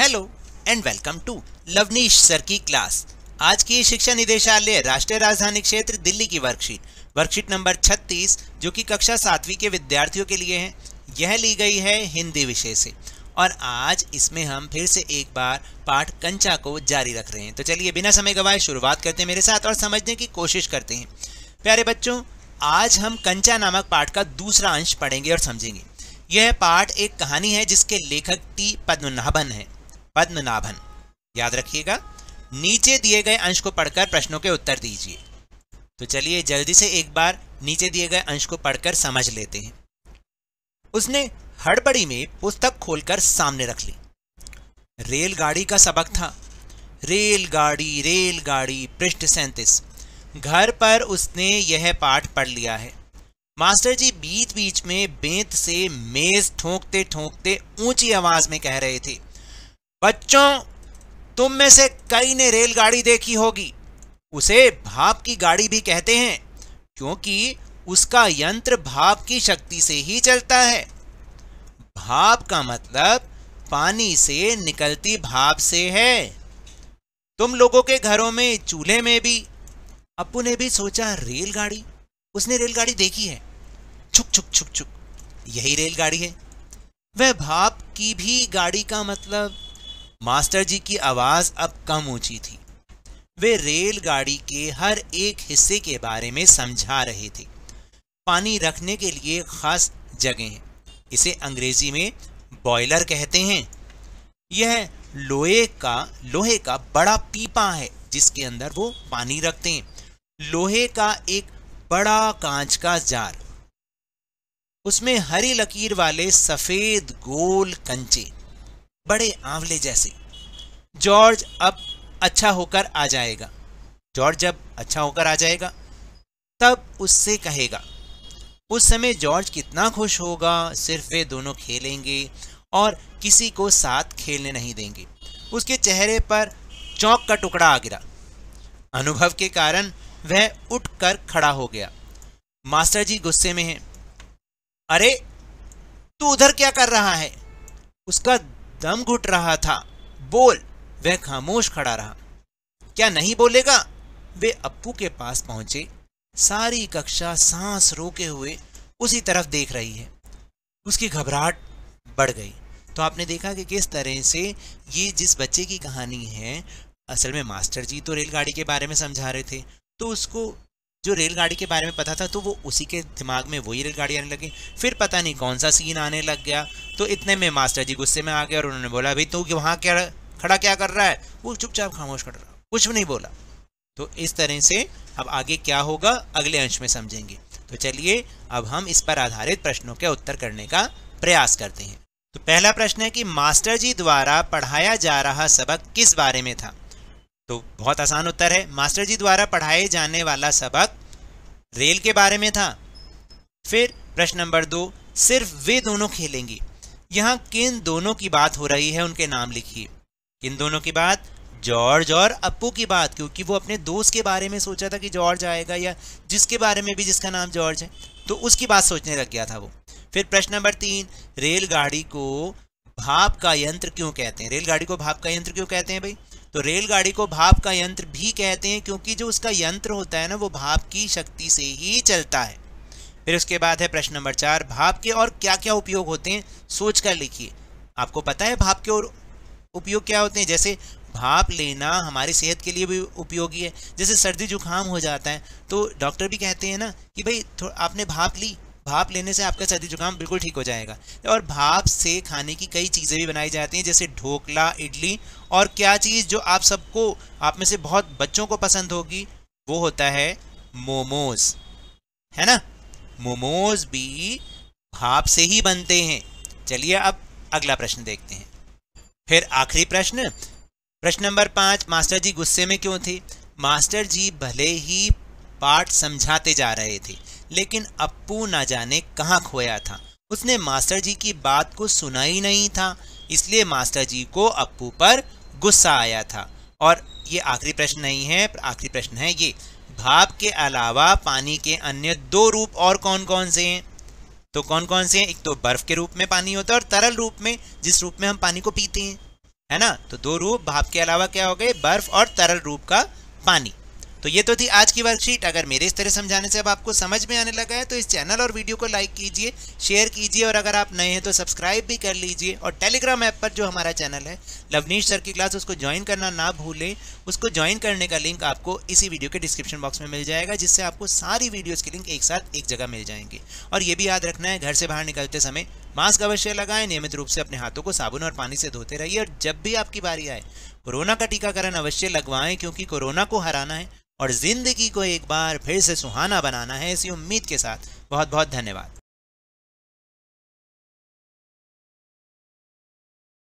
hello and welcome to Lovneesh sir की class आज की शिक्षा निदेशालय राष्ट्रीय राजधानी क्षेत्र दिल्ली की वर्कशीट वर्कशीट नंबर 36 जो कि कक्षा सातवीं के विद्यार्थियों के लिए है यह ली गई है हिंदी विषय से और आज इसमें हम फिर से एक बार पाठ कंचा को जारी रख रहे हैं तो चलिए बिना समय गवाए शुरुआत करते हैं मेरे साथ और समझने की कोशिश करते हैं प्यारे बच्चों आज हम कंचा नामक पाठ का दूसरा अंश पढ़ेंगे और समझेंगे यह पाठ एक कहानी है जिसके लेखक टी पद्मनाभन है पद्मनाभन याद रखिएगा नीचे दिए गए अंश को पढ़कर प्रश्नों के उत्तर दीजिए तो चलिए जल्दी से एक बार नीचे दिए गए अंश को पढ़कर समझ लेते हैं उसने हड़बड़ी में पुस्तक खोलकर सामने रख ली रेलगाड़ी का सबक था रेलगाड़ी रेलगाड़ी पृष्ठ सैंतीस घर पर उसने यह पाठ पढ़ लिया है मास्टर जी बीच बीच में बेंत से मेज ठोंकते ठोंकते ऊंची आवाज में कह रहे थे बच्चों तुम में से कई ने रेलगाड़ी देखी होगी उसे भाप की गाड़ी भी कहते हैं क्योंकि उसका यंत्र भाप की शक्ति से ही चलता है भाप का मतलब पानी से निकलती भाप से है तुम लोगों के घरों में चूल्हे में भी अपू ने भी सोचा रेलगाड़ी उसने रेलगाड़ी देखी है छुक छुक छुक छुक यही रेलगाड़ी है वह भाप की भी गाड़ी का मतलब मास्टर जी की आवाज़ अब कम ऊंची थी वे रेलगाड़ी के हर एक हिस्से के बारे में समझा रहे थे पानी रखने के लिए खास जगह है इसे अंग्रेजी में बॉयलर कहते हैं यह लोहे का लोहे का बड़ा पीपा है जिसके अंदर वो पानी रखते हैं लोहे का एक बड़ा कांच का जार उसमें हरी लकीर वाले सफ़ेद गोल कंचे बड़े आंवले जैसे जॉर्ज अब अच्छा होकर आ जाएगा जॉर्ज जब अच्छा होकर आ जाएगा तब उससे कहेगा उस समय जॉर्ज कितना खुश होगा सिर्फ वे दोनों खेलेंगे और किसी को साथ खेलने नहीं देंगे उसके चेहरे पर चौक का टुकड़ा आ गिरा अनुभव के कारण वह उठकर खड़ा हो गया मास्टर जी गुस्से में हैं अरे तू उधर क्या कर रहा है उसका दम घुट रहा था बोल वह खामोश खड़ा रहा क्या नहीं बोलेगा वे अप्पू के पास पहुंचे सारी कक्षा सांस रोके हुए उसी तरफ देख रही है उसकी घबराहट बढ़ गई तो आपने देखा कि किस तरह से ये जिस बच्चे की कहानी है असल में मास्टर जी तो रेलगाड़ी के बारे में समझा रहे थे तो उसको जो रेलगाड़ी के बारे में पता था तो वो उसी के दिमाग में वही रेलगाड़ी आने लगी फिर पता नहीं कौन सा सीन आने लग गया तो इतने में मास्टर जी गुस्से में आ गए और उन्होंने बोला भाई तो वहाँ क्या खड़ा क्या कर रहा है वो चुपचाप खामोश कर रहा कुछ भी नहीं बोला तो इस तरह से अब आगे क्या होगा अगले अंश में समझेंगे तो चलिए अब हम इस पर आधारित प्रश्नों के उत्तर करने का प्रयास करते हैं तो पहला प्रश्न है कि मास्टर जी द्वारा पढ़ाया जा रहा सबक किस बारे में था तो बहुत आसान उत्तर है मास्टर जी द्वारा पढ़ाए जाने वाला सबक रेल के बारे में था फिर प्रश्न नंबर दो सिर्फ वे दोनों खेलेंगी यहाँ किन दोनों की बात हो रही है उनके नाम लिखिए किन दोनों की बात जॉर्ज और अप्पू की बात क्योंकि वो अपने दोस्त के बारे में सोचा था कि जॉर्ज आएगा या जिसके बारे में भी जिसका नाम जॉर्ज है तो उसकी बात सोचने लग गया था वो फिर प्रश्न नंबर तीन रेलगाड़ी को भाप का यंत्र क्यों कहते हैं रेलगाड़ी को भाप का यंत्र क्यों कहते हैं भाई तो रेलगाड़ी को भाप का यंत्र भी कहते हैं क्योंकि जो उसका यंत्र होता है ना वो भाप की शक्ति से ही चलता है फिर उसके बाद है प्रश्न नंबर चार भाप के और क्या क्या उपयोग होते हैं सोच कर लिखिए आपको पता है भाप के और उपयोग क्या होते हैं जैसे भाप लेना हमारी सेहत के लिए भी उपयोगी है जैसे सर्दी जुकाम हो जाता है तो डॉक्टर भी कहते हैं ना कि भाई आपने भाप ली भाप लेने से आपका सर्दी जुकाम बिल्कुल ठीक हो जाएगा और भाप से खाने की कई चीज़ें भी बनाई जाती हैं जैसे ढोकला इडली और क्या चीज़ जो आप सबको आप में से बहुत बच्चों को पसंद होगी वो होता है मोमोज है ना मोमोज भी भाप से ही बनते हैं चलिए अब अगला प्रश्न देखते हैं फिर आखिरी प्रश्न प्रश्न नंबर पाँच मास्टर जी गुस्से में क्यों थे मास्टर जी भले ही पाठ समझाते जा रहे थे लेकिन अप्पू ना जाने कहाँ खोया था उसने मास्टर जी की बात को सुना ही नहीं था इसलिए मास्टर जी को अप्पू पर गुस्सा आया था और ये आखिरी प्रश्न नहीं है आखिरी प्रश्न है ये भाप के अलावा पानी के अन्य दो रूप और कौन कौन से हैं तो कौन कौन से हैं एक तो बर्फ के रूप में पानी होता है और तरल रूप में जिस रूप में हम पानी को पीते हैं है ना तो दो रूप भाप के अलावा क्या हो गए बर्फ और तरल रूप का पानी तो ये तो थी आज की वर्कशीट अगर मेरे इस तरह समझाने से अब आपको समझ में आने लगा है तो इस चैनल और वीडियो को लाइक कीजिए शेयर कीजिए और अगर आप नए हैं तो सब्सक्राइब भी कर लीजिए और टेलीग्राम ऐप पर जो हमारा चैनल है लवनीश सर की क्लास उसको ज्वाइन करना ना भूलें उसको ज्वाइन करने का लिंक आपको इसी वीडियो के डिस्क्रिप्शन बॉक्स में मिल जाएगा जिससे आपको सारी वीडियोज़ के लिंक एक साथ एक जगह मिल जाएंगे और ये भी याद रखना है घर से बाहर निकलते समय मास्क अवश्य लगाएं नियमित रूप से अपने हाथों को साबुन और पानी से धोते रहिए और जब भी आपकी बारी आए कोरोना का टीकाकरण अवश्य लगवाएं क्योंकि कोरोना को हराना है और जिंदगी को एक बार फिर से सुहाना बनाना है इसी उम्मीद के साथ बहुत बहुत धन्यवाद